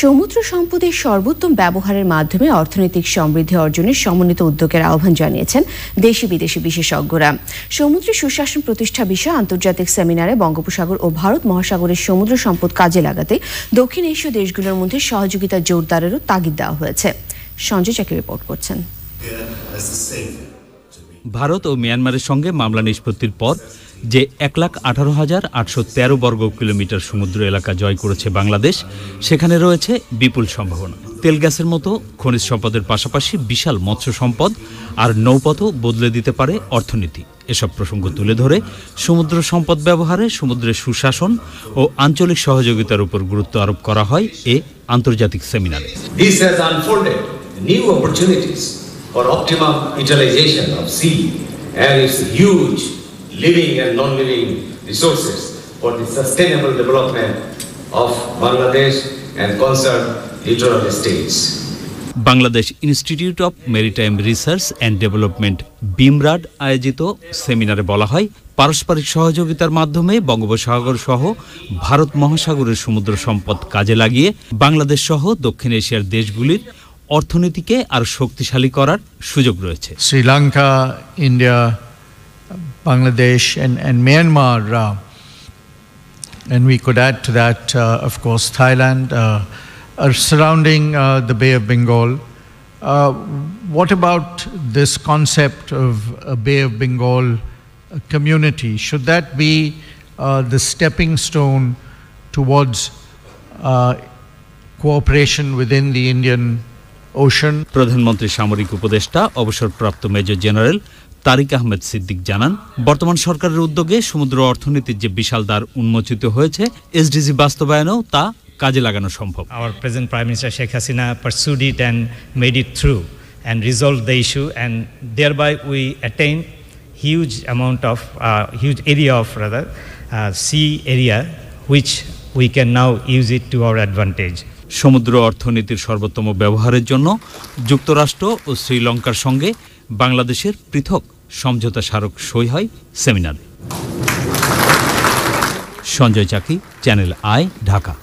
সমুদ্র সম্পদের সর্বোত্তম ব্যবহারের মাধ্যমে অর্থনৈতিক সমৃদ্ধি অর্জনের সমন্বিত উদ্যোগের আহ্বান জানিয়েছেন দেশি বিদেশি বিশেষজ্ঞরা সমুদ্র সুশাসন প্রতিষ্ঠা বিষয়ে আন্তর্জাতিক সেমিনারে বঙ্গোপসাগর ও ভারত মহাসাগরের সমুদ্র সম্পদ কাজে লাগাতে দক্ষিণ এশীয় দেশগুলোর মধ্যে সহযোগিতা জোরদারেরও তাগিদ দেওয়া হয়েছে সঞ্জয় চাকরি রিপোর্ট করছেন ভারত ও মিয়ানমারের সঙ্গে মামলা নিষ্পত্তির পর যে এক লাখ আঠারো হাজার আটশো তেরো বর্গ কিলোমিটার সমুদ্র এলাকা জয় করেছে বাংলাদেশ সেখানে রয়েছে বিপুল সম্ভাবনা তেল গ্যাসের মতো খনিজ সম্পদের পাশাপাশি বিশাল মৎস্য সম্পদ আর নৌপথও বদলে দিতে পারে অর্থনীতি এসব প্রসঙ্গ তুলে ধরে সমুদ্র সম্পদ ব্যবহারে সমুদ্রের সুশাসন ও আঞ্চলিক সহযোগিতার উপর গুরুত্ব আরোপ করা হয় এ আন্তর্জাতিক সেমিনারে This has unfolded new opportunities for optimum utilization of sea and its huge living and non-living resources for the sustainable development of Bangladesh and concerned littoral states. Bangladesh institute of maritime research and development BIMRAD আয়োজিত সেমিনারে বলা হয় পারস্পরিক সহযোগিতার মাধ্যমে বঙ্গোপসাগর সহ ভারত মহাসাগরের সমুদ্র সম্পদ কাজে লাগিয়ে বাংলাদেশ সহ দক্ষিণ এশিয়ার দেশগুলির অর্থনীতিকে আরও শক্তিশালী করার সুযোগ রয়েছে Sri Lanka India Bangladesh Myanmar uh, And we could add to that, uh, of course, Thailand, uh, are uh, surrounding uh, the Bay of Bengal. Uh, what about this concept of a Bay of Bengal uh, community? Should that be uh, the stepping stone towards uh, cooperation within the Indian ocean প্রধানমন্ত্রী সামরিক উপদেষ্টা অবসরপ্রাপ্ত major general Tariq Ahmed Siddique জানান বর্তমান সরকারের উদ্যোগে সমুদ্র অর্থনীতির যে বিশাল দ্বার উন্মোচিত হয়েছে এসডিজি বাস্তবায়নেও তা কাজে লাগানো সম্ভব our present prime minister Sheikh Hasina pursued it and made it through and resolve the issue and thereby we attain huge amount of huge area of rather sea area which we can now use it to our advantage সমুদ্র অর্থনীতির সর্বোত্তম ব্যবহারের জন্য যুক্তরাষ্ট্র ও শ্রীলঙ্কার সঙ্গে বাংলাদেশের পৃথক সমঝোতা স্মারক সই হয় সেমিনারে সঞ্জয় চাকি চ্যানেল আই ঢাকা